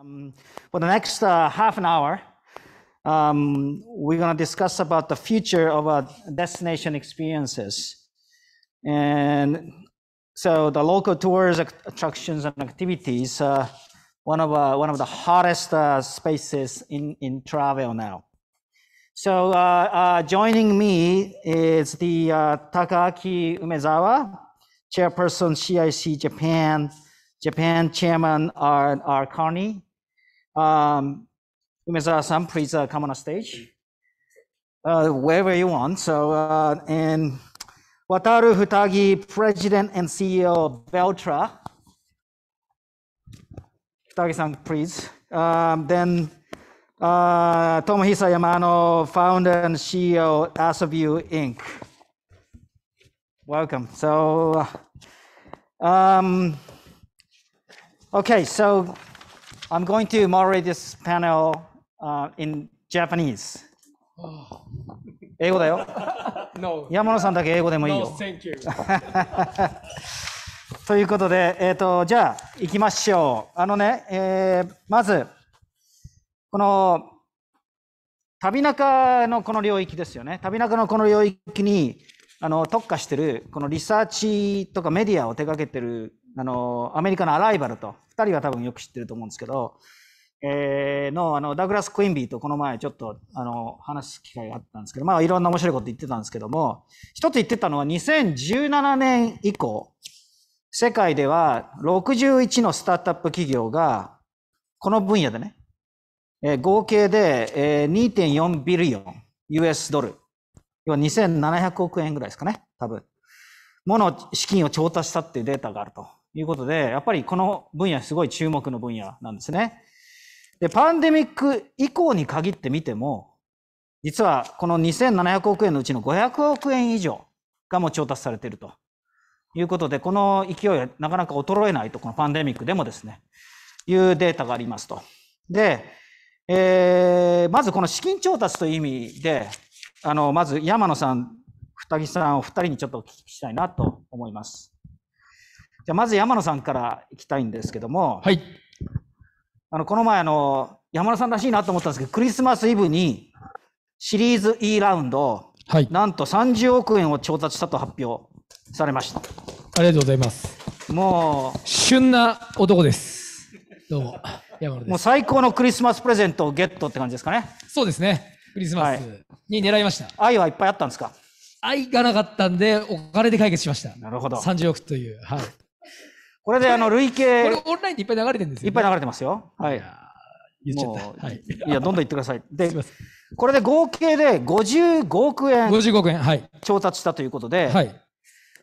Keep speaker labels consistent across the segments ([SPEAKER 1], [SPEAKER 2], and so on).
[SPEAKER 1] Um,
[SPEAKER 2] for the next uh, half an hour, um, we're going to discuss about the future of uh, destination experiences. And so the local tours, attractions, and activities, uh, one, of, uh, one of the hottest uh, spaces in, in travel now. So uh, uh, joining me is the Takaki Umezawa, chairperson CIC Japan, Japan chairman R. R. Carney, um, Umezawa-san, please uh, come on stage. Uh, wherever you want. So, and uh, Wataru Futagi, President and CEO of Beltra. Futagi-san, please. Um, then uh, Tomohisa Yamano, founder and CEO, of Asaview Inc. Welcome. So, um, okay, so I'm going to moderate this panel uh, in Japanese. 英語だよ。No. 山野さんだけ英語でもいいよ。No, thank you. ということで、えーと、とじゃあ行きましょう。あのね、えー、まずこの旅中のこの領域ですよね。旅中のこの領域にあの特化してるこのリサーチとかメディアを手掛けてるあのアメリカのアライバルと2人は多分よく知ってると思うんですけど、えー、のあのダグラス・クインビーとこの前ちょっとあの話す機会があったんですけど、まあ、いろんな面白いこと言ってたんですけども一つ言ってたのは2017年以降世界では61のスタートアップ企業がこの分野でね、えー、合計で、えー、2.4ビリオン US ドル要は2700億円ぐらいですかね多分もの資金を調達したっていうデータがあると。いうことで、やっぱりこの分野すごい注目の分野なんですね。で、パンデミック以降に限ってみても、実はこの2700億円のうちの500億円以上がもう調達されているということで、この勢いはなかなか衰えないと、このパンデミックでもですね、いうデータがありますと。で、えー、まずこの資金調達という意味で、あの、まず山野さん、二木さんお二人にちょっとお聞きしたいなと思います。じゃまず山野さんからいきたいんですけども、はい、あのこの前あの、山野さんらしいなと思ったんですけど、クリスマスイブにシリーズ E ラウンド、はい、なんと30億円を調達したと発表されました。あ
[SPEAKER 1] りがとうございます。もう、旬な男です。どうも、山野で
[SPEAKER 2] す。もう最高のクリスマスプレゼントをゲットって感じですかね。そうですね。クリスマスに狙いました。はい、愛はいっぱいあったんですか愛がなかったんで、お金で解決しました。な
[SPEAKER 1] るほど。30億という。はい。
[SPEAKER 2] これであの累計。これオンラ
[SPEAKER 1] インでいっぱい流れてるんですよ、ね、いっぱい
[SPEAKER 2] 流れてますよ。はい。言っちゃった。はい、いや、どんどん言ってください。で、これで合計で55億円。55億円。はい。調達したということで。はい。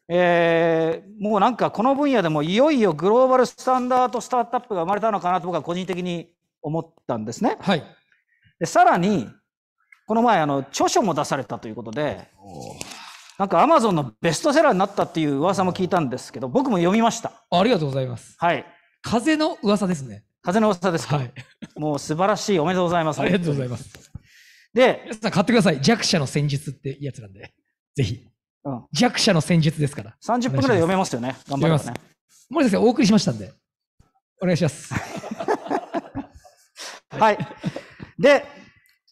[SPEAKER 2] えー、もうなんかこの分野でもいよいよグローバルスタンダードスタートアップが生まれたのかなと僕は個人的に思ったんですね。はい。でさらに、この前、あの、著書も出されたということで、なんかアマゾンのベストセラーになったっていう噂も聞いたんです
[SPEAKER 1] けど、僕も読みました。ありがとうございます。はい。風の噂ですね。風の噂ですか。はい、もう素晴らしい。おめでとうございます。ありがとうございます。で、皆さん買ってください。弱者の戦術ってやつなんで、ぜひ。うん、弱者の戦術ですから。30分ぐらい読めますよね。頑張ります。森先生、お送りしましたんで。お願いします。
[SPEAKER 2] はい。で、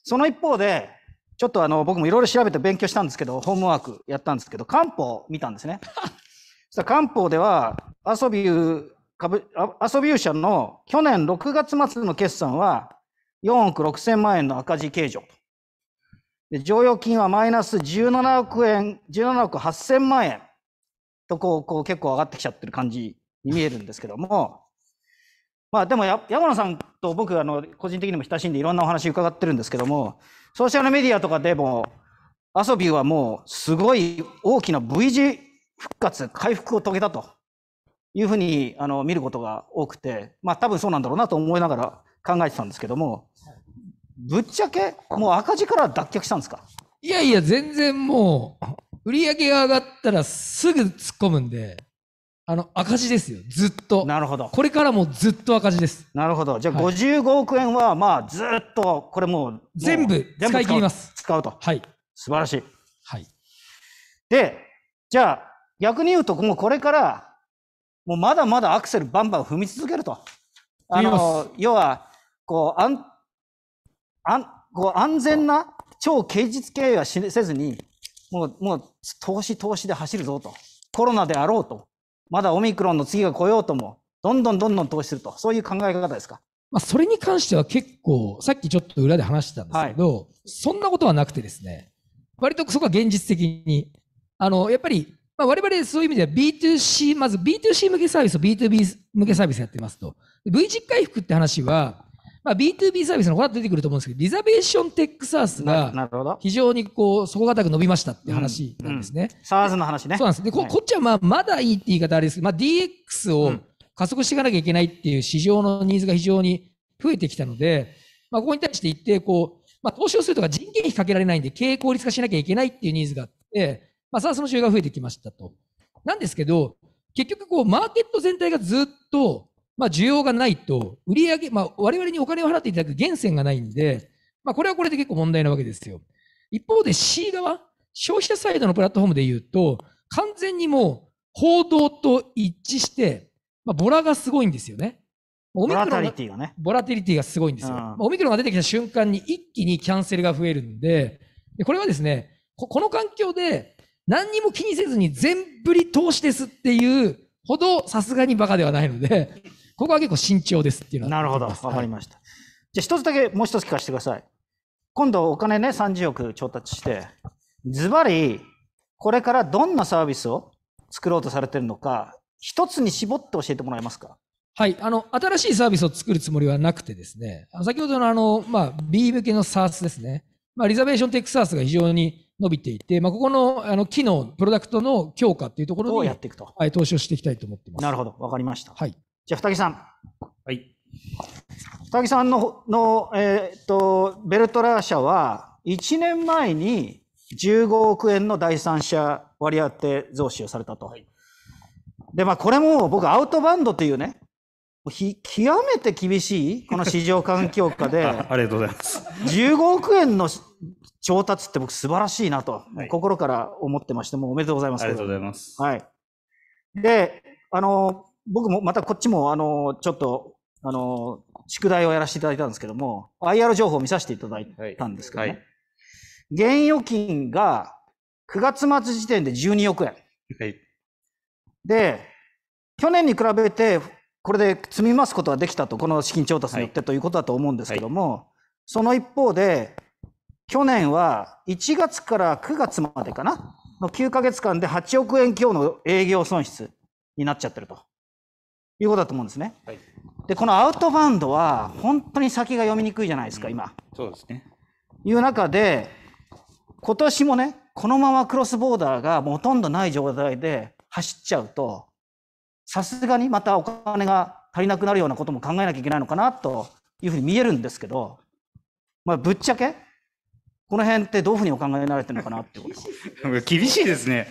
[SPEAKER 2] その一方で、ちょっとあの僕もいろいろ調べて勉強したんですけど、ホームワークやったんですけど、漢方見たんですね。そ漢方では、アソビュー株、アソビュー社の去年6月末の決算は、4億6000万円の赤字計上で。剰用金はマイナス17億円、17億8000万円とこうこう結構上がってきちゃってる感じに見えるんですけども、まあでも山野さんと僕あの個人的にも親しんでいろんなお話伺ってるんですけどもソーシャルメディアとかでもアソビはもうすごい大きな V 字復活回復を遂げたというふうにあの見ることが多くてまあ多分そうなんだろうなと思いながら
[SPEAKER 1] 考えてたんですけどもぶっちゃけもう赤字から脱却したんですかいやいや全然もう売り上げが上がったらすぐ突っ込むんであの、赤字ですよ。ずっと。なるほど。これからもずっと赤字です。なるほど。じゃあ、55
[SPEAKER 2] 億円は、まあ、ずっと、これも
[SPEAKER 1] う、全部、使い切ります。使うと。はい。
[SPEAKER 2] 素晴らしい。はい。で、じゃあ、逆に言うと、もうこれから、もうまだまだアクセルバンバン踏み続けると。
[SPEAKER 3] あの、
[SPEAKER 2] 要は、こう、安、安、こう安全な超芸術経営はせずに、もう、もう、投資投資で走るぞと。コロナであろうと。まだオミクロンの次が来ようとも、どんどんどんどん投資すると、そういう考え方ですか。
[SPEAKER 1] まあ、それに関しては結構、さっきちょっと裏で話してたんですけど、はい、そんなことはなくてですね、割とそこは現実的に、あの、やっぱり、まあ、我々そういう意味では B2C、まず B2C 向けサービスを B2B 向けサービスやってますと。V 字回復って話は、まあ、B2B サービスのほの出てくると思うんですけど、リザベーションテックサースが非常にこう底堅く伸びましたって話なんですね。サースの話ね。そうなんです。で、こ、はい、こっちはまあまだいいって言い方あれですけど、まあ、DX を加速していかなきゃいけないっていう市場のニーズが非常に増えてきたので、まあ、ここに対して一定こう、まあ、投資をするとか人件費かけられないんで経営効率化しなきゃいけないっていうニーズがあって、まあ、サースの需要が増えてきましたと。なんですけど、結局こう、マーケット全体がずっとまあ、需要がないと、売り上げ、まあ、我々にお金を払っていただく源泉がないんで、まあ、これはこれで結構問題なわけですよ。一方で C 側、消費者サイドのプラットフォームで言うと、完全にもう報道と一致して、まあ、ボラがすごいんですよね。オミクロンボラテリティがね。ボラテリティがすごいんですよ。うん、まあ、オミクロンが出てきた瞬間に一気にキャンセルが増えるんで、でこれはですね、ここの環境で何にも気にせずに全振り投資ですっていうほどさすがにバカではないので、ここは結構慎重ですっていうのは。なるほど、わかりました。
[SPEAKER 2] はい、じゃあ一つだけもう一つ聞かせてください。今度お金ね、30億調達して、ズバリ、これからどんなサービスを作ろうとされてるのか、
[SPEAKER 1] 一つに絞って教えてもらえますかはい。あの、新しいサービスを作るつもりはなくてですね、先ほどのあの、まあ、B 向けの SARS ですね。まあ、リザベーションテック SARS が非常に伸びていて、まあ、ここの、あの、機能、プロダクトの強化っていうところをやっていくと。はい、投資をしていきたいと思ってます。なるほど。わかりました。はい。じゃあ、二木さん。はい。二木
[SPEAKER 2] さんの、のえー、っと、ベルトラー社は、1年前に15億円の第三者割り当て増資をされたと。はい、で、まあ、これも僕、アウトバンドというね、ひ極めて厳しい、この市場環境下で あ、
[SPEAKER 4] ありがとうございます。
[SPEAKER 2] 15億円の調達って僕、素晴らしいなと、はい、心から思ってまして、もうおめでとうございます。ありがとうございます。はい。で、あの、僕もまたこっちも、あの、ちょっと、あの、宿題をやらせていただいたんですけども、IR 情報を見させていただいたんですけどね。はいはい、預金が9月末時点で12億円。はい、で、去年に比べて、これで積み増すことができたと、この資金調達によってということだと思うんですけども、その一方で、去年は1月から9月までかな、の9ヶ月間で8億円強の営業損失になっちゃってると。いうことだと思うんですね。はい、でこのアウトバウンドは本当に先が読みにくいじゃないですか、うん、今。そうですね。いう中で今年もねこのままクロスボーダーがほとんどない状態で走っちゃうとさすがにまたお金が足りなくなるようなことも考えなきゃいけないのかなというふうに見えるんですけど、まあ、ぶっちゃけこの辺ってどういうふうにお考えになれてるのかなってこと。厳しいですね。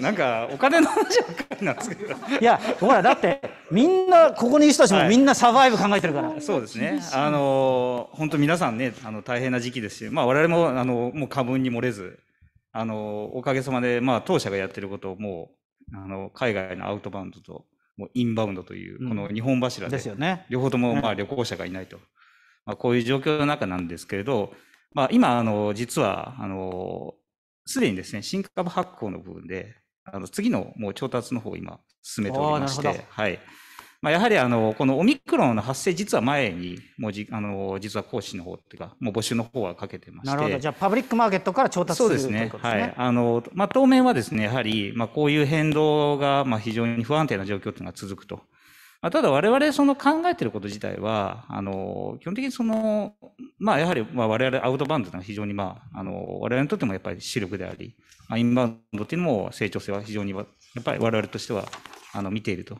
[SPEAKER 2] なんかお金の話ばっかりなんですけど。いや、ほらだってみんな、ここにいる人たちもみんなサバイブ考えてるから。はい、そうですね。あ
[SPEAKER 4] の、本当皆さんね、あの、大変な時期ですし、まあ我々も、あの、もう過分に漏れず、あの、おかげさまで、まあ当社がやってることをもう、あの、海外のアウトバウンドと、もうインバウンドという、この日本柱で、うんね、両方とも、まあ旅行者がいないと。まあこういう状況の中なんですけれど、まあ今、あの、実は、あの、すでにですね、新株発行の部分で、あの、次のもう調達の方を今、進めておりまして、はいまあ、やはりあのこのオミクロンの発生、実は前に、もうじあの実は講師の方っていうか、もう募集の方はかけてましてなるほど、じ
[SPEAKER 2] ゃあ、パブリックマーケットから調達するそうですね、すね
[SPEAKER 4] はいあのまあ、当面はですねやはり、まあ、こういう変動が、まあ、非常に不安定な状況というのが続くと。まあ、ただ我々その考えてること自体は、あの、基本的にその、まあやはりまあ我々アウトバンドは非常にまあ、あの、我々にとってもやっぱり主力であり、インバウンドっていうのも成長性は非常にやっぱり我々としてはあの見ていると。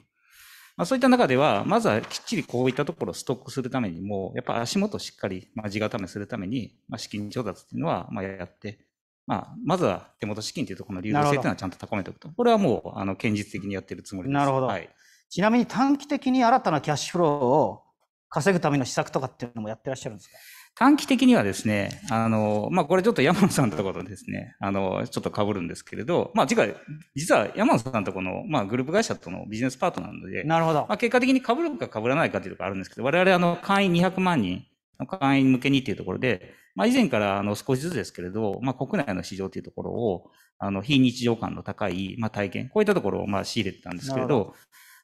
[SPEAKER 4] まあ、そういった中では、まずはきっちりこういったところをストックするためにも、やっぱ足元をしっかり、まあ、地固めするために、まあ、資金調達っていうのは、まあ、やって、まあ、まずは手元資金っていうところの流動性っていうのはちゃんと高めておくと。これはもう、あの、堅実的にやってるつもり
[SPEAKER 2] です。なるほど。はい、ちなみに短期的に新たなキャッシュフローを稼ぐための施策とかっていうのもやってらっしゃるんですか短期的にはですね、あの、まあ、これちょっと山野さんのところで
[SPEAKER 4] すね、あの、ちょっと被るんですけれど、まあ、次回、実は山野さんのとこの、まあ、グループ会社とのビジネスパートなので、なるほど。まあ、結果的に被るか被らないかというところあるんですけど、我々、あの、会員200万人の会員向けにっていうところで、まあ、以前から、あの、少しずつですけれど、まあ、国内の市場というところを、あの、非日常感の高い、まあ、体験、こういったところを、まあ、仕入れてたんですけれど、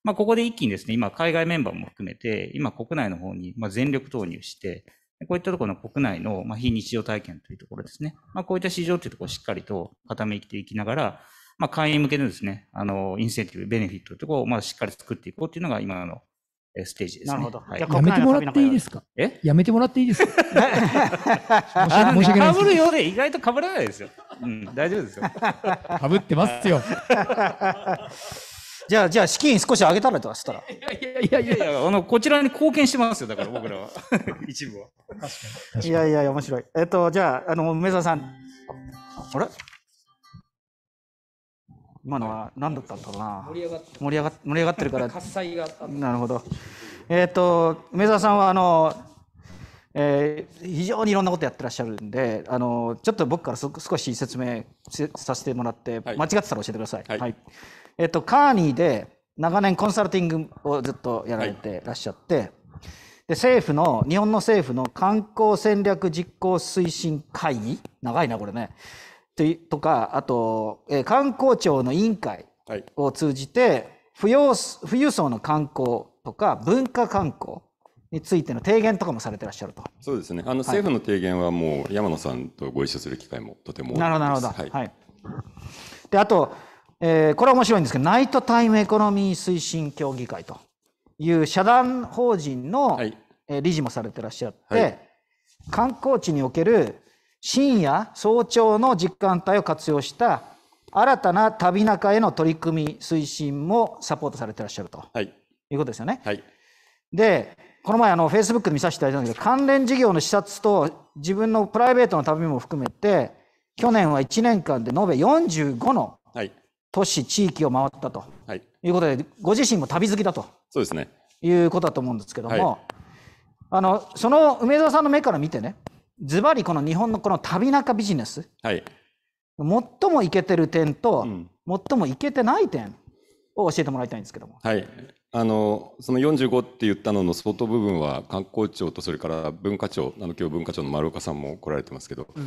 [SPEAKER 4] まあ、ここで一気にですね、今、海外メンバーも含めて、今、国内の方に、まあ、全力投入して、こういったところの国内の、まあ、非日常体験というところですね。まあ、こういった市場というところをしっかりと傾いていきながら、まあ、会員向けのですね、あの、インセンティブ、ベネフィットというところを、まあ、しっかり作っていこうというのが今のステージです、ね、なるほど。はい、やめてもらっていいですかえ
[SPEAKER 1] やめてもらっていいですか申し
[SPEAKER 4] 訳ないです。被るようで意外と被らないですよ。うん、大丈夫ですよ。
[SPEAKER 2] か
[SPEAKER 4] ぶってますよ。じゃあ、じゃ
[SPEAKER 2] あ、資金少し上げたらとしたら。い
[SPEAKER 4] やいやいやいや、あの、こちらに貢献してますよ、だから僕らは。
[SPEAKER 2] 一部は。いやいや、面白い。えっと、じゃあ、あの、梅沢さん。あれ今のは何だったんだろうな。盛り上がって盛り上が盛り上がってるから。喝采がなるほど。えっと、梅沢さんは、あの、えー、非常にいろんなことやってらっしゃるんで、あのちょっと僕から少し説明させてもらって、間違ってたら教えてください。はい、はいえっと、カーニーで長年コンサルティングをずっとやられてらっしゃって、はい、で政府の日本の政府の観光戦略実行推進会議長いなこれねとかあと、えー、観光庁の委員会を通じて、はい、富裕層の観光とか文化観光についての提言とかもされてらっしゃると
[SPEAKER 3] そうですねあの、政府の提言はもう山野さんとご一緒する機会もとても多いですなるほどなるほど、はい、はい、
[SPEAKER 2] であとえー、これは面白いんですけど、ナイトタイムエコノミー推進協議会という社団法人の、はい、えー、理事もされてらっしゃって、はい、観光地における深夜、早朝の時間帯を活用した新たな旅中への取り組み推進もサポートされてらっしゃると、はい、いうことですよね。はい、で、この前あの、フェイスブックで見させていただいたんですけど、関連事業の視察と自分のプライベートの旅も含めて、去年は1年間で延べ45の都市、地域を回ったと、はい、いうことで、ご自身も旅好きだとそうですねいうことだと思うんですけども、はい、あのその梅沢さんの目から見てね、ずばりこの日本のこの旅中ビジネス、はい、最もいけてる点と、うん、最もいけてない点を教えてもらいたいんですけども。
[SPEAKER 3] はいあのその45って言ったののスポット部分は観光庁とそれから文化庁あの今日文化庁の丸岡さんも来られてますけど、う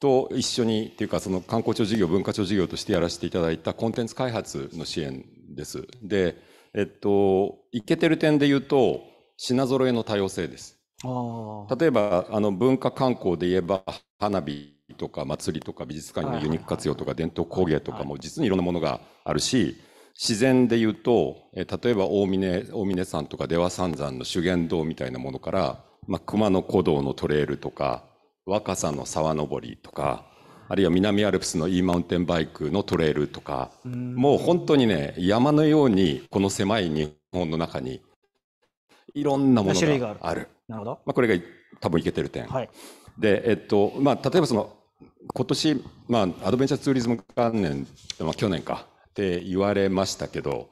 [SPEAKER 3] と一緒にっていうかその観光庁事業文化庁事業としてやらせていただいたコンテンツ開発の支援です。でえっといけてる点で言うと品揃えの多様性です。例えばあの文化観光で言えば花火とか祭りとか美術館のユニーク活用とか伝統工芸とかも実にいろんなものがあるし自然で言うと例えば大峰大峰山とか出羽三山の修験道みたいなものから、まあ、熊野古道のトレイルとか若さの沢登りとかあるいは南アルプスの e マウンテンバイクのトレイルとかもう本当にね山のようにこの狭い日本の中にいろんなものがある。なるほどまあ、これが多分いけてる点、はい、で、えっとまあ、例えばその今年、まあ、アドベンチャーツーリズム元年、まあ、去年かって言われましたけど、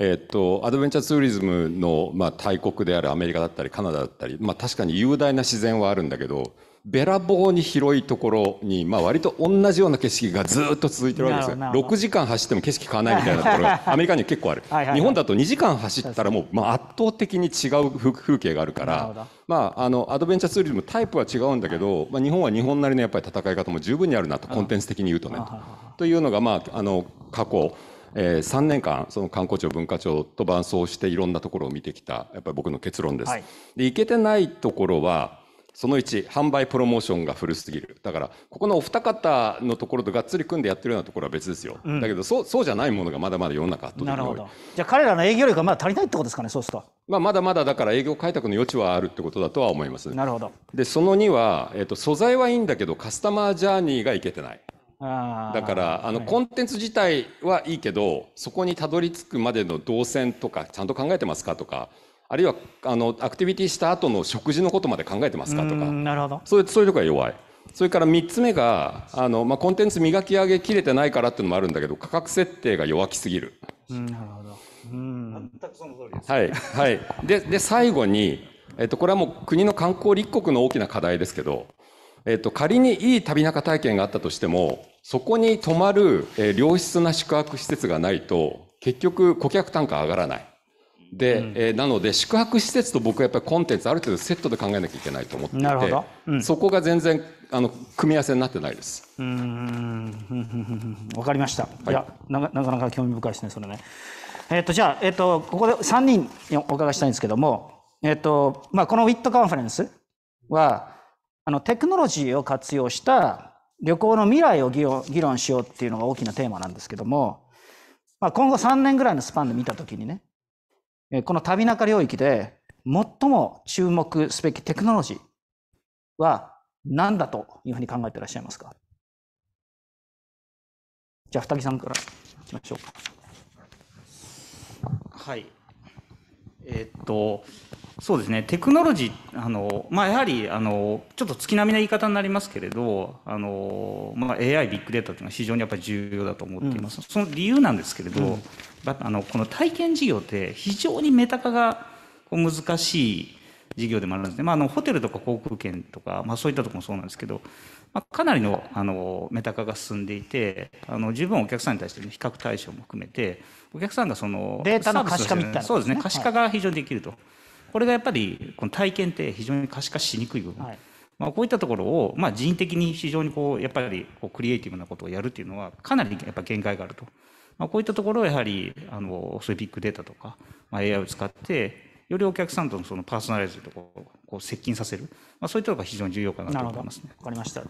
[SPEAKER 3] えっと、アドベンチャーツーリズムの、まあ、大国であるアメリカだったりカナダだったり、まあ、確かに雄大な自然はあるんだけどべらぼうに広いところに、まあ、割と同じような景色がずっと続いてるわけですよ6時間走っても景色変わらないみたいなところがアメリカには結構あるはい、日本だと2時間走ったらもう、まあ、圧倒的に違う風景があるからまあ、あのアドベンチャーツーリズムタイプは違うんだけど、まあ、日本は日本なりのやっぱり戦い方も十分にあるなとコンテンツ的に言うとねと。というのが、まあ、あの過去えー、3年間その観光庁文化庁と伴走していろんなところを見てきたやっぱり僕の結論です。はい、で行けてないところはその1、販売プロモーションが古すぎる。だから、ここのお二方のところとがっつり組んでやってるようなところは別ですよ。うん、だけどそう、そうじゃないものがまだまだ世の中なるほど。
[SPEAKER 2] じゃあ、彼らの営業力がまだ足りないってことですかね、そうすると。
[SPEAKER 3] まあ、まだまだだから営業開拓の余地はあるってことだとは思います。なるほど。で、その2は、えっ、ー、と、素材はいいんだけど、カスタマージャーニーがいけてない。
[SPEAKER 4] だか
[SPEAKER 3] らあの、コンテンツ自体はいいけどそこにたどり着くまでの動線とかちゃんと考えてますかとかあるいはあのアクティビティした後の食事のことまで考えてますかとかなるほどそういうそういうところが弱い。それから3つ目があの、まあ、コンテンツ磨き上げきれてないからっていうのもあるんだけど価格設定が弱きすぎる。
[SPEAKER 4] なるほど
[SPEAKER 3] 全くその通りです、はいはい、でで最後に、えっと、これはもう国の観光立国の大きな課題ですけど、えっと、仮にいい旅中体験があったとしてもそこに泊まる、えー、良質な宿泊施設がないと結局顧客単価上がらない。で、うん、えー、なので宿泊施設と僕はやっぱりコンテンツある程度セットで考えなきゃいけないと思っていて、うん、そこが全然あの組み合わせになってないです。
[SPEAKER 2] わかりました。はい、いやなかなか興味深いですねそれね。えっ、ー、とじゃあえっ、ー、とここで3人お伺いしたいんですけども、えっ、とまあこのウィットカンファレンスはあのテクノロジーを活用した旅行の未来を議論議論しようっていうのが大きなテーマなんですけども、まあ、今後3年ぐらいのスパンで見た時にねこの旅中領域で最も注目すべきテクノロジーは何だというふうに考えていらっしゃいますかじゃあ、二木さんからいきましょう
[SPEAKER 4] か。はい。えー、っと、そうですねテクノロジーあの、まあ、やはりあのちょっと月並みな言い方になりますけれどあの、まあ、AI ビッグデータというのは非常にやっぱり重要だと思っています、うん、その理由なんですけれど、うん、あのこの体験事業って非常にメタ化が難しい事業でもあるんですね、まあ、あのホテルとか航空券とか、まあ、そういったところもそうなんですけど、まあ、かなりのあのメタ化が進んでいてあの十分お客さんに対しての比較対象も含めてお客さんがそのデータの可視化みたいな、ね、そうですね可視化が非常にできると。はいこれがやっぱりこの体験って非常に可視化しにくい部分、はい、まあ、こういったところを、まあ、人的に非常にこうやっぱりこうクリエイティブなことをやるというのはかなりやっぱ限界があると、まあ、こういったところをやはりあのそういうビッグデータとか、まあ、AI を使ってよりお客さんとのそのパーソナライズとこうこう接近させる、まあ、そういったのが非常に重要かなと思いますね。わかりました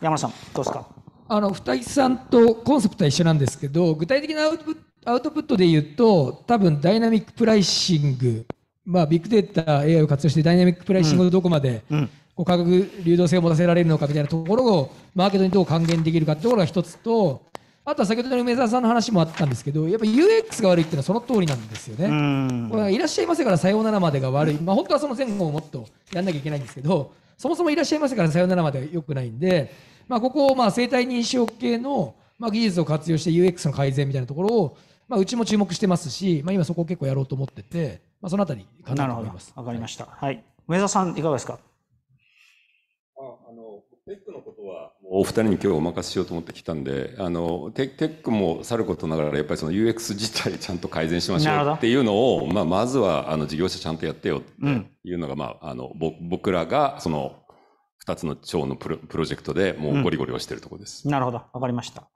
[SPEAKER 4] 山田さんどうですか
[SPEAKER 1] あの二木さんとコンセプトは一緒なんですけど具体的なアウトプットで言うと多分ダイナミックプライシングまあ、ビッグデータ AI を活用してダイナミックプライシングをどこまで、うん、こう価格流動性を持たせられるのかみたいなところをマーケットにどう還元できるかってところが一つとあとは先ほどの梅沢さんの話もあったんですけどやっぱ UX が悪いっていうのはその通りなんですよね。これいらっしゃいませからさようならまでが悪い、まあ、本当はその前後をもっとやんなきゃいけないんですけどそもそもいらっしゃいませからさようならまでは良くないんで、まあ、ここをまあ生体認証系のまあ技術を活用して UX の改善みたいなところをまあうちも注目してますし、まあ、今そこを結構やろうと思ってて。まあ、そのあたりかなと思います。わかりました。はい。梅沢
[SPEAKER 2] さん、いかがですか
[SPEAKER 3] ああのテックのことはお二人に今日お任せしようと思ってきたんであのテックもさることながらやっぱりその UX 自体ちゃんと改善しましょうっていうのを、まあ、まずはあの事業者ちゃんとやってよっていうのが、うん、まあ、あの僕らがその2つの町のプロプロジェクトでもうゴリゴリをしてるところです。
[SPEAKER 2] うん、なるほど分かりました。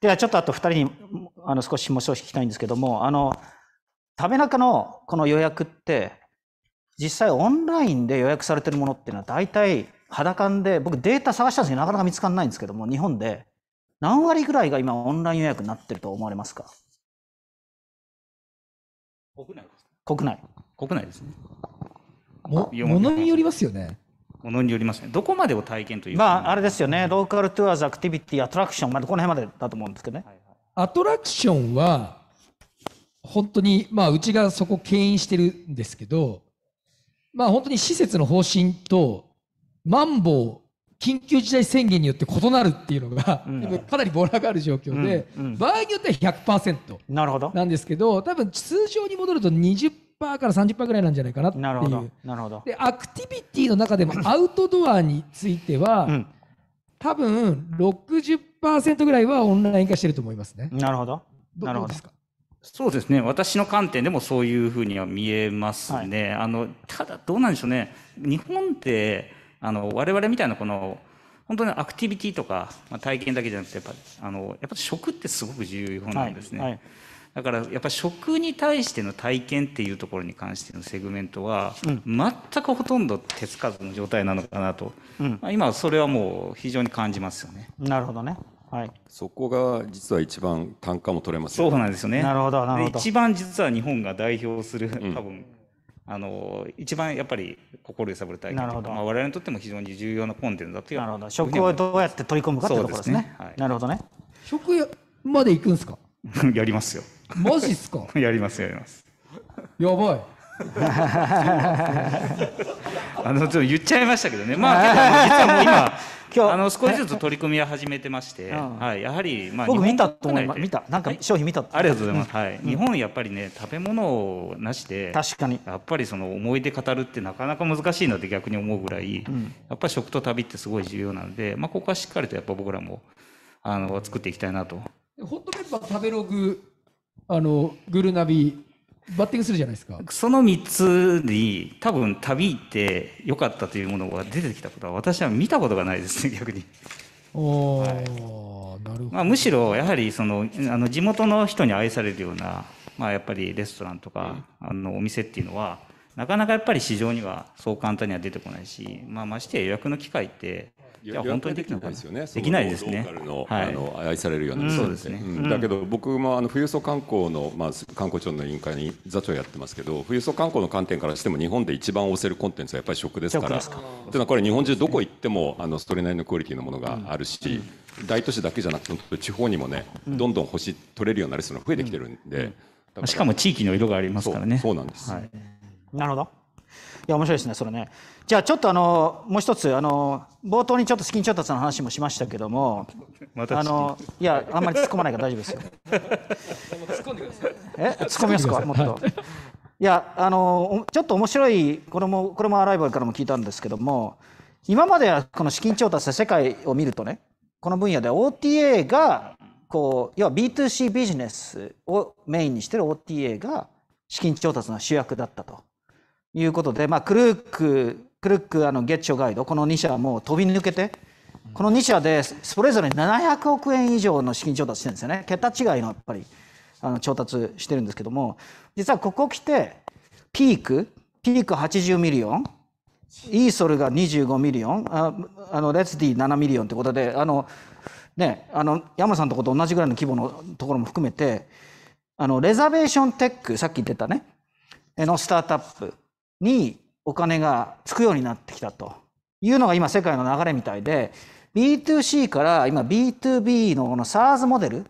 [SPEAKER 2] ではちょっとあと2人にあの少しもう少し聞きたいんですけどもあの食べ中のこの予約って、実際オンラインで予約されてるものっていうのは大体肌感で、僕データ探したんですけど、なかなか見つかんないんですけども、日本で何割ぐらいが今オンライン予約になってると思われますか国内です国内。
[SPEAKER 4] 国内ですね。もの
[SPEAKER 1] によりますよね。
[SPEAKER 2] ものによりますね。どこまでを体験というまあ、あれですよね。ローカルトゥアーズ、アクティビティ、アトラクション、まあ、この
[SPEAKER 1] 辺までだと思うんですけどね。はいはい、アトラクションは、本当に、まあ、うちがそこ牽引してるんですけど、まあ、本当に施設の方針と、マンボウ、緊急事態宣言によって異なるっていうのが、うん、かなりボラがある状況で、うんうん、場合によっては100%なんですけど、ど多分通常に戻ると20%から30%ぐらいなんじゃないかなっていう。なるほど。ほどで、アクティビティの中でもアウトドアについては、うん、多分60%ぐらいはオンライン化してると思いますね。なるほど。なるほど。どうですか
[SPEAKER 4] そうですね。私の観点でもそういうふうには見えますね。はい、あの、ただどうなんでしょうね。日本って、あの、我々みたいなこの、本当にアクティビティとか、まあ、体験だけじゃなくて、やっぱ、あの、やっぱ食ってすごく重要なんですね。はいはい、だからやっぱ食に対しての体験っていうところに関してのセグメントは、うん、全くほとんど手つかずの状態なのかなと、うん、まあ、今それはもう非常に感じますよね。
[SPEAKER 2] なるほどね。はい、
[SPEAKER 3] そこが実は一番単価も取れます、ね、そうなんですよね。なるほどなるほど一
[SPEAKER 4] 番実は日本が代表する多分、うん、あの一番やっぱり心揺さぶる体験ほど。まあ、我々にとっても非常に重要なコンテンツだというなるほど食をど
[SPEAKER 2] うやって取り込むかというところですね。すねはい、なるほどね
[SPEAKER 1] 食まで行くんですか
[SPEAKER 2] やりますよ。
[SPEAKER 1] マジっす
[SPEAKER 4] か やりますやります。
[SPEAKER 1] やばい。
[SPEAKER 4] あのちょっと言っちゃいましたけどね、まあ、実はもう今あの少しずつ取り組みは始めてまして、はい、やはり、まあ、僕見たと思います見たなんか商品見たありがとうございます、はい、日本やっぱりね食べ物なしで確かにやっぱりその思い出語るってなかなか難しいなって逆に思うぐらい、やっぱり食と旅ってすごい重要なので、まあ、ここはしっかりとやっぱ僕らもあの作っていきたいなと。
[SPEAKER 1] ホットペッパー食べログあのグルナビバッティングするじゃないですか
[SPEAKER 4] その3つに多分旅行って良かったというものが出てきたことは私は見たことがないですね 逆に。
[SPEAKER 1] おなるほどま
[SPEAKER 4] あ、むしろやはりそのあの地元の人に愛されるような、まあ、やっぱりレストランとか、あのお店っていうのはなかなかやっぱり市場にはそう簡単には出てこないし、まあ、ましてや予約の機会って
[SPEAKER 3] いや本当にできないですよね。できないですね。の、はい、あの愛されるような、そうですね、うん。だけど僕もあの富裕層観光のまあ観光庁の委員会に座長やってますけど、富裕層観光の観点からしても日本で一番推せるコンテンツはやっぱり食ですから。というのはこれ日本中どこ行ってもあのそれなりのクオリティのものがあるし。うん、大都市だけじゃなくて地方にもねどんどん星取れるようになる人が増えてきてるんで、しかも地域の色がありますからねそうなんです、はい
[SPEAKER 2] なるほど。いや、面白いですね、それね。じゃあ、ちょっとあの、もう一つ、あの、冒頭にちょっと資金調達の話もしましたけども、ま、あの、
[SPEAKER 1] いや、あんまり突っ込まないから大丈夫ですよ。突っ込んでください。
[SPEAKER 3] え、突っ込みますか、もっと。
[SPEAKER 2] いや、あの、ちょっと面白い、これも、これもアライバルからも聞いたんですけども、今まではこの資金調達で世界を見るとね、この分野で OTA が、こう、要は B2C ビジネスをメインにしてる OTA が資金調達の主役だったと。いうことで、まあ、クルーク、クルークあのチョガイド、この2社はもう飛び抜けて、この2社でそれぞれ700億円以上の資金調達してるんですよね、桁違いのやっぱりあの調達してるんですけども、実はここ来て、ピーク、ピーク80ミリオン、イーソルが25ミリオン、ああのレッツディ7ミリオンということで、あのね、あの山さんのとこと同じぐらいの規模のところも含めて、あのレザベーションテック、さっき言ってたね、のスタートアップ、にお金がつくようになってきたというのが今世界の流れみたいで B2C から今 B2B のこの SARS モデル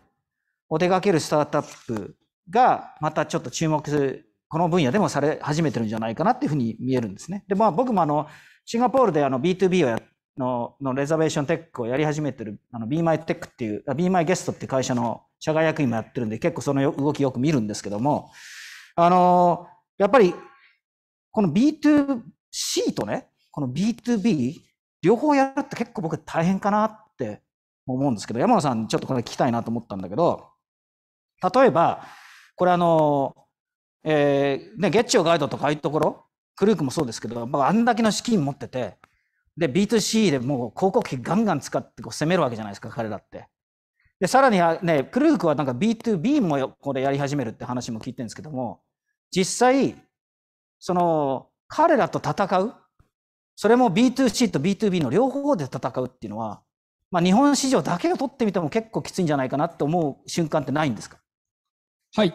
[SPEAKER 2] を手掛けるスタートアップがまたちょっと注目するこの分野でもされ始めてるんじゃないかなっていうふうに見えるんですね。でまあ僕もあのシンガポールであの B2B をやののレザベーションテックをやり始めてるあの BMyTech っていう BMyGuest っていう会社の社外役員もやってるんで結構その動きよく見るんですけどもあのやっぱりこの B2C とね、この B2B、両方やるって結構僕大変かなって思うんですけど、山野さんにちょっとこれ聞きたいなと思ったんだけど、例えば、これあの、えー、ね、ゲッチガイドとかああいうところ、クルークもそうですけど、まあ、あんだけの資金持ってて、で、B2C でもう広告費ガンガン使ってこう攻めるわけじゃないですか、彼らって。で、さらにね、クルークはなんか B2B もこれやり始めるって話も聞いてるんですけども、実際、その、彼らと戦う。それも B2C と B2B の両方で戦うっていうのは、まあ、日本市場だけを取ってみても結構きついんじゃ
[SPEAKER 1] ないかなと思う瞬間ってないんですかはい。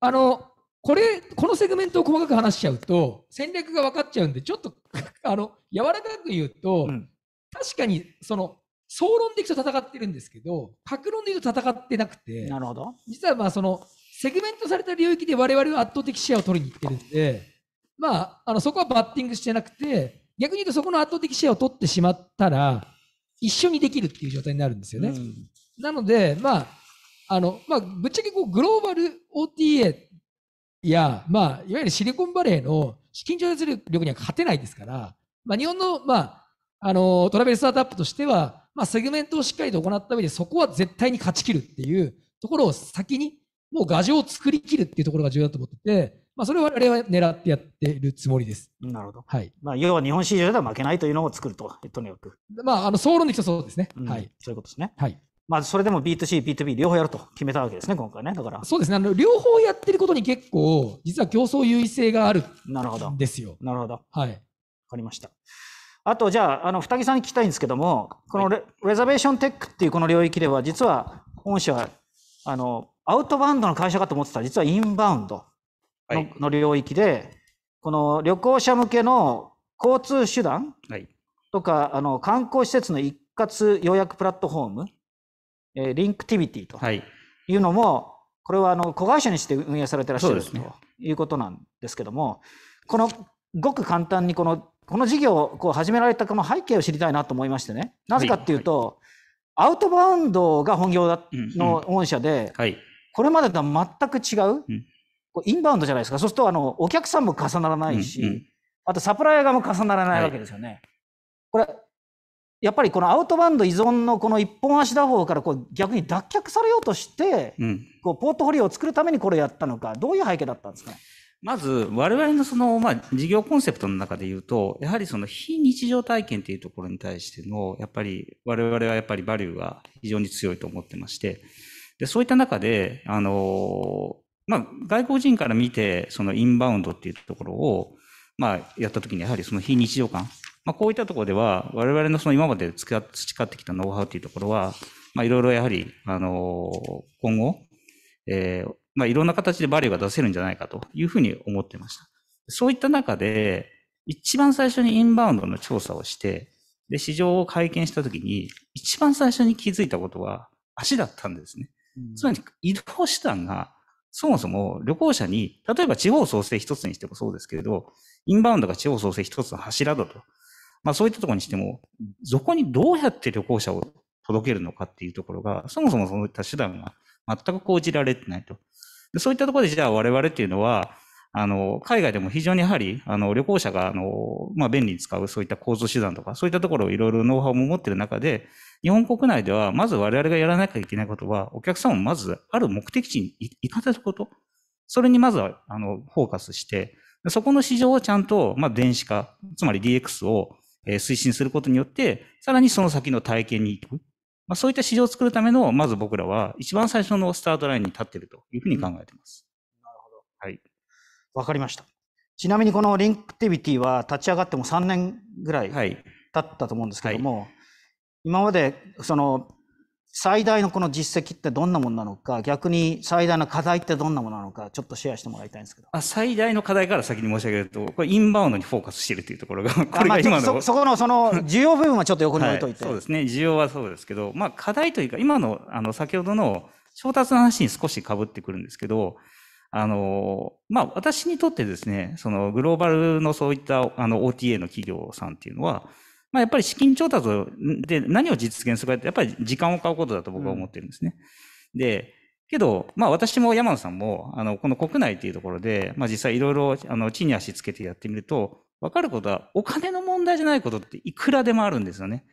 [SPEAKER 1] あの、これ、このセグメントを細かく話しちゃうと、戦略が分かっちゃうんで、ちょっと あの、柔らかく言うと、うん、確かに、その、総論でいくと戦ってるんですけど、格論で言うと戦ってなくて、なるほど。実はまあ、その、セグメントされた領域で我々は圧倒的シェアを取りに行ってるんで、まあ、あのそこはバッティングしてなくて、逆に言うとそこの圧倒的シェアを取ってしまったら、一緒にできるっていう状態になるんですよね。うん、なので、まあ、あの、まあ、ぶっちゃけこう、グローバル OTA や、まあ、いわゆるシリコンバレーの資金調達力には勝てないですから、まあ、日本の、まあ、あの、トラベルスタートアップとしては、まあ、セグメントをしっかりと行った上で、そこは絶対に勝ち切るっていうところを先に、もう画像を作り切るっていうところが重要だと思ってて、まあ、それを我々は狙ってやっているつもりです。なるほど。はい。ま
[SPEAKER 2] あ、要は日本市場では負けないというのを作ると、とにかく。
[SPEAKER 1] まあ、あの、総論的とそうですね、うん。はい。そういうことですね。
[SPEAKER 2] はい。まあ、それでも B2C、B2B 両方やると決めたわけですね、今回ね。だから。そうです
[SPEAKER 1] ね。あの、両方やってることに結構、実は競争優位性があるなるほど。ですよ。なるほど。はい。わ
[SPEAKER 2] かりました。あと、じゃあ、あの、二木さんに聞きたいんですけども、このレはい、レザベーションテックっていうこの領域では、実は、本社は、あの、アウトバウンドの会社かと思ってたら、実はインバウンド。のはい、の領域で、この旅行者向けの交通手段とか、はい、あの観光施設の一括予約プラットフォーム、えー、リンクティビティというのも、はい、これはあの子会社にして運営されてらっしゃる、ね、ということなんですけども、このごく簡単にこのこの事業をこう始められたこの背景を知りたいなと思いましてね、なぜかっていうと、はい、アウトバウンドが本業の御社で、うんうんはい、これまでとは全く違う、うんインバウンドじゃないですか。そうすると、あの、お客さんも重ならないし、うんうん、あとサプライヤーも重ならないわけですよね。はい、これ、やっぱりこのアウトバウンド依存のこの一本足打法からこう逆に脱却されようとして、うん、こうポートフォリオを作るためにこれやったのか、どういう背景だったんですか、
[SPEAKER 4] まず、我々のその、まあ、事業コンセプトの中で言うと、やはりその非日常体験というところに対しての、やっぱり我々はやっぱりバリューが非常に強いと思ってまして、で、そういった中で、あのまあ、外国人から見て、そのインバウンドっていうところを、まあ、やったときに、やはりその非日常感、まあ、こういったところでは、我々のその今まで培ってきたノウハウっていうところは、まあ、いろいろやはり、あの今後、えー、まあ、いろんな形でバリューが出せるんじゃないかというふうに思ってました。そういった中で、一番最初にインバウンドの調査をして、で、市場を会見したときに、一番最初に気づいたことは、足だったんですね。つまり、移動手段がそもそも旅行者に、例えば地方創生一つにしてもそうですけれど、インバウンドが地方創生一つの柱だと。まあそういったところにしても、そこにどうやって旅行者を届けるのかっていうところが、そもそもそういった手段が全く講じられてないと。そういったところで、じゃあ我々っていうのは、あの、海外でも非常にやはり、あの、旅行者が、あの、まあ、便利に使うそういった構造手段とか、そういったところをいろいろノウハウも持ってる中で、日本国内では、まず我々がやらなきゃいけないことは、お客さんをまず、ある目的地に行かせること。それにまずは、あの、フォーカスして、そこの市場をちゃんと、まあ、電子化、つまり DX を推進することによって、さらにその先の体験に行く。まあ、そういった市場を作るための、まず僕ら
[SPEAKER 2] は一番最初のスタートラインに立っているというふうに考えています。なるほど。はい。わかりました。ちなみにこのリンクティビティは立ち上がっても3年ぐらい経ったと思うんですけども、はいはい、今までその最大のこの実績ってどんなものなのか、逆に最大の課題ってどんなものなのか、ちょっとシェアしてもらいたいんですけど。あ
[SPEAKER 4] 最大の課題から先に申し上げると、これ、インバウンドにフォーカスしているというところが、これが今の、まあ、そそこ
[SPEAKER 2] のその 需要部分はちょっと
[SPEAKER 4] 横に置いといてはい、そうですね、需要はそうですけど、まあ、課題というか、今のあの先ほどの調達の話に少しかぶってくるんですけど、あの、まあ、私にとってですね、そのグローバルのそういったあの OTA の企業さんっていうのは、まあ、やっぱり資金調達で何を実現するかって、やっぱり時間を買うことだと僕は思ってるんですね。うん、で、けど、まあ私も山野さんも、あの、この国内っていうところで、まあ実際いろいろ、あの、地に足つけてやってみると、わかることは、お金の問題じゃないことっていくらでもあるんですよね。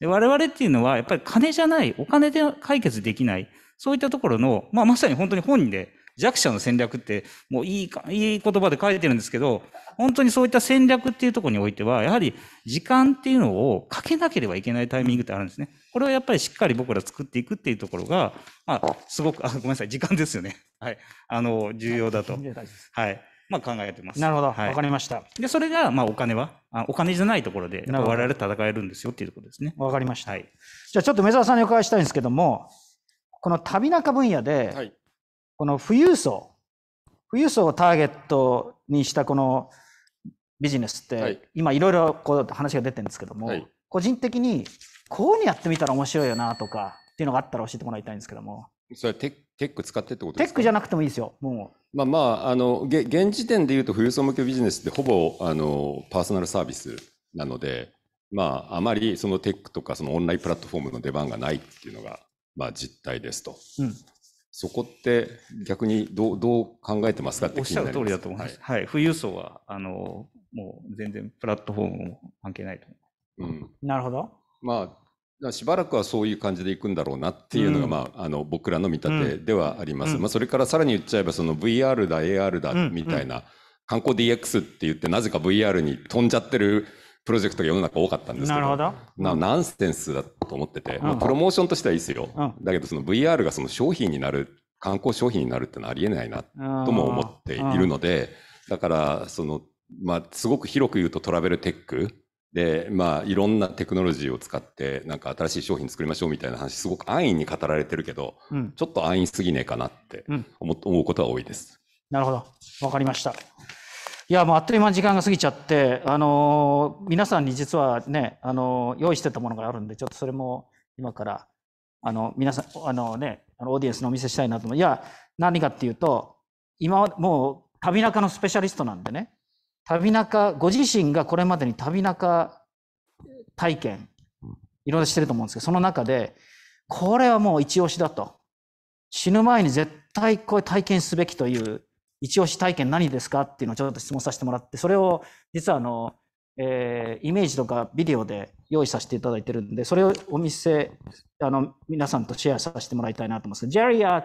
[SPEAKER 4] で我々っていうのは、やっぱり金じゃない、お金で解決できない、そういったところの、まあまさに本当に本人で、弱者の戦略って、もういいか、いい言葉で書いてるんですけど、本当にそういった戦略っていうところにおいては、やはり時間っていうのをかけなければいけないタイミングってあるんですね。これはやっぱりしっかり僕ら作っていくっていうところが、まあ、すごく、あ、ごめんなさい、時間ですよね。はい。あの、重要だと。はい。まあ、考えてます。なるほど。わ、はい、かりました。で、それが、まあ、お金はあ、お金じゃないところで、我々
[SPEAKER 2] 戦えるんですよっていうことですね。わかりました。はい。じゃあ、ちょっと梅沢さんにお伺いしたいんですけども、この旅中分野で、はいこの富裕層、富裕層をターゲットにしたこのビジネスって、はい、今いろいろこう話が出てるんですけども、はい、個人的にこうにやってみたら面白いよなとかっていうのがあったら教えてもらいたいんですけども。
[SPEAKER 3] それはテック使ってってことですかテッ
[SPEAKER 2] クじゃなくてもいいですよ、も
[SPEAKER 3] う。まあまあ、あの、現時点で言うと富裕層向けビジネスってほぼ、あの、パーソナルサービスなので、まあ、あまりそのテックとかそのオンラインプラットフォームの出番がないっていうのが、まあ、実態ですと。うん、そこって逆にどうどう考えてますかっておっしゃる通りだと思います。は
[SPEAKER 4] い、はい、富裕層はあのもう全然プラットフォームも関係ないと思
[SPEAKER 2] う。うん、なるほど。
[SPEAKER 3] まあしばらくはそういう感じでいくんだろうなっていうのが、うん、まあ、あの僕らの見立てではあります、うん、まあ、それからさらに言っちゃえばその VR だ AR だみたいな、観光 DX って言ってなぜか VR に飛んじゃってるプロジェクトが世の中多かったんですけど、なるほどなナンセンスだと思ってて、まあ、プロモーションとしてはいいですよ、うん、だけどその VR がその商品になる、観光商品になるってのはありえないなとも思っているので、だからその、まあ、すごく広く言うとトラベルテックで、まあ、いろんなテクノロジーを使って、なんか新しい商品作りましょうみたいな話、すごく安易に語られてるけど、うん、ちょっと安易すぎねえかなって思,、う思うことは多いです。
[SPEAKER 2] なるほど。わかりました。いや、もうあっという間に時間が過ぎちゃって、あのー、皆さんに実はね、あのー、用意してたものがあるんで、ちょっとそれも今から、あの、皆さん、あのね、あのオーディエンスのお見せしたいなと思う。いや、何かっていうと、今もう旅中のスペシャリストなんでね、旅中、ご自身がこれまでに旅中体験、いろいろしてると思うんですけど、その中で、これはもう一押しだと。死ぬ前に絶対これ体験すべきという一押し体験何ですかっていうのをちょっと質問させてもらって、それを実はあの、えー、イメージとかビデオで用意させていただいてるんで、それをお店、あの、皆さんとシェアさせてもらいたいなと思います。Jerry,、uh,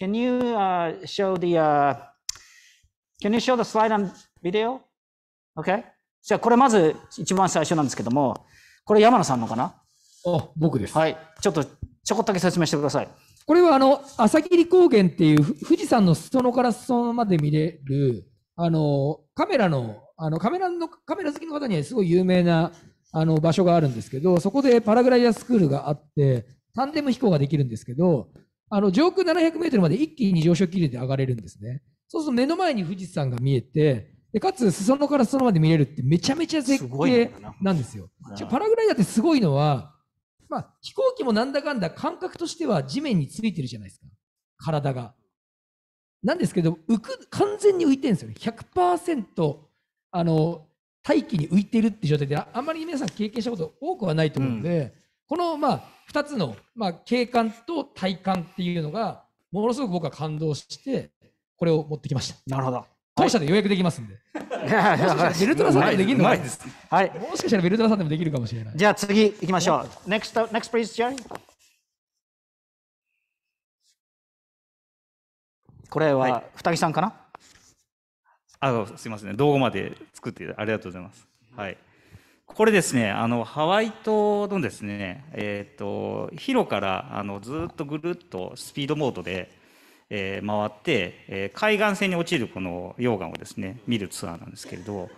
[SPEAKER 2] can you、uh, show the,、uh, can you show the slide on video? Okay? じゃあこれまず一番最初なんですけども、
[SPEAKER 1] これ山野さんのかなあ、僕です。はい。ちょっとちょこっとだけ説明してください。これはあの、朝霧高原っていう富士山の裾野から裾野まで見れる、あの、カメラの、あの、カメラの、カメラ好きの方にはすごい有名な、あの、場所があるんですけど、そこでパラグライダースクールがあって、タンデム飛行ができるんですけど、あの、上空700メートルまで一気に上昇気流で上がれるんですね。そうすると目の前に富士山が見えて、で、かつ、裾野から裾野まで見れるってめちゃめちゃ絶景なんですよ。すパラグライダーってすごいのは、まあ、飛行機もなんだかんだ感覚としては地面についてるじゃないですか。体が。なんですけど、浮く、完全に浮いてるんですよね。100%、あの、大気に浮いてるって状態であ、あまり皆さん経験したこと多くはないと思うので、うん、この、まあ、2つの、まあ、景観と体感っていうのが、ものすごく僕は感動して、これを持ってきました。なるほど。当社で予約できますんで。ベ ルトラさんでもできるのかはい。もしかしたらベルトラさんでもできるかもしれな
[SPEAKER 2] い。じゃあ次行きましょう。Next, next please, Jerry. これは二木さんかな、
[SPEAKER 4] あの、すいません、動画まで作ってありがとうございます。はい、これですね、あのハワイ島のですね、えーと、とヒロからあのずっとぐるっとスピードモードでえ回って、え海岸線に落ちるこの溶岩をですね、見るツアーなんですけれど、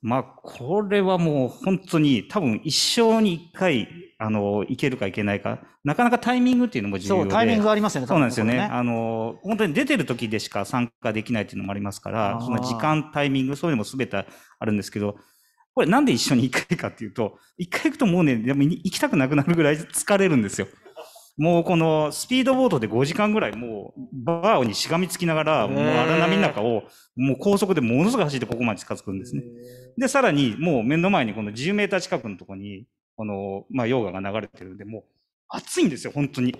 [SPEAKER 4] まあ、これはもう本当に多分一生に一回、あの、いけるかいけないか、なかなかタイミングっていうのも重要で。そう、タイミングありますよね、そうなんですよね。ねあの、本当に出てる時でしか参加できないっていうのもありますから、その時間、タイミング、そういうのも全てあるんですけど、これなんで一緒に一回かっていうと、一回行くともうね、でも行きたくなくなるぐらい疲れるんですよ。もうこのスピードボードで5時間ぐらいもうバーにしがみつきながら、もう荒波の中をもう高速でものすごい走ってここまで近づくんですね。で、さらにもう目の前にこの10メーター近くのとこに、この、まあ、溶岩が流れてるんで、もう暑いんですよ、本当に。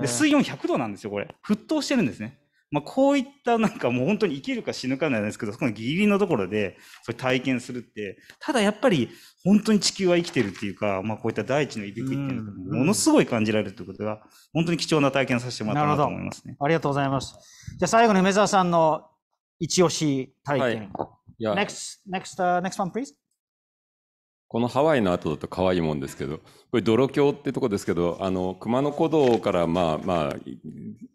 [SPEAKER 4] で、水温100度なんですよ、これ。沸騰してるんですね。まあ、こういったなんかもう本当に生きるか死ぬかなんですけど、そこのギリギリのところでそれ体験するって、ただやっぱり本当に地球は生きてるっていうか、まあ、こういった大地のいびきっていうのがものすごい感じられるということが、本当に貴重な体験させてもらったなと思い
[SPEAKER 3] ますね。
[SPEAKER 2] ありがとうございます。じゃあ最後に梅沢さんの一押し体
[SPEAKER 3] 験。はい、next,
[SPEAKER 2] next,、uh, next one, please.
[SPEAKER 3] このハワイの後だと可愛いもんですけど、これ泥橋ってとこですけど、あの、熊野古道からまあまあ、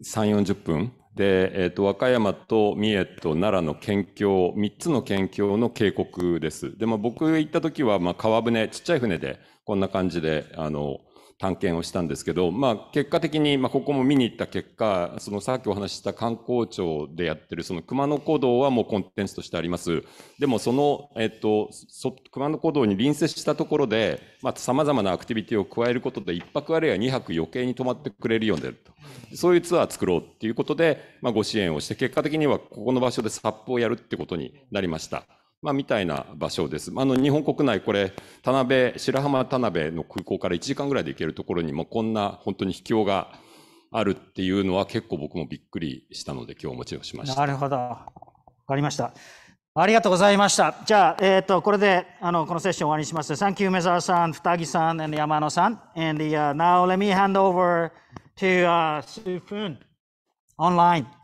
[SPEAKER 3] 3、40分で、えっ、ー、と、和歌山と三重と奈良の県境、3つの県境の渓谷です。で、も僕行った時は、まあ、川船、ちっちゃい船で、こんな感じで、あの、探検をしたんですけど、まあ、結果的に、まあ、ここも見に行った結果、そのさっきお話しした観光庁でやってる、その熊野古道はもうコンテンツとしてあります。でも、その、えっと、熊野古道に隣接したところで、まあ、様々なアクティビティを加えることで、1泊あるいは2泊余計に泊まってくれるようになると。そういうツアー作ろうっていうことで、まあ、ご支援をして、結果的にはここの場所でサップをやるってことになりました。まあ、みたいな場所です。あの、日本国内、これ、田辺、白浜田辺の空港から1時間ぐらいで行けるところに、もこんな本当に秘境があるっていうのは結構僕もびっくりしたので、今日お持ちをしました。な
[SPEAKER 2] るほど。わかりました。ありがとうございました。じゃあ、えっ、ー、と、これで、あの、このセッション終わりにします。サンキュー、梅沢さん、二木さん、山野さん。And、uh, now let me hand over to uh, Su Fun online.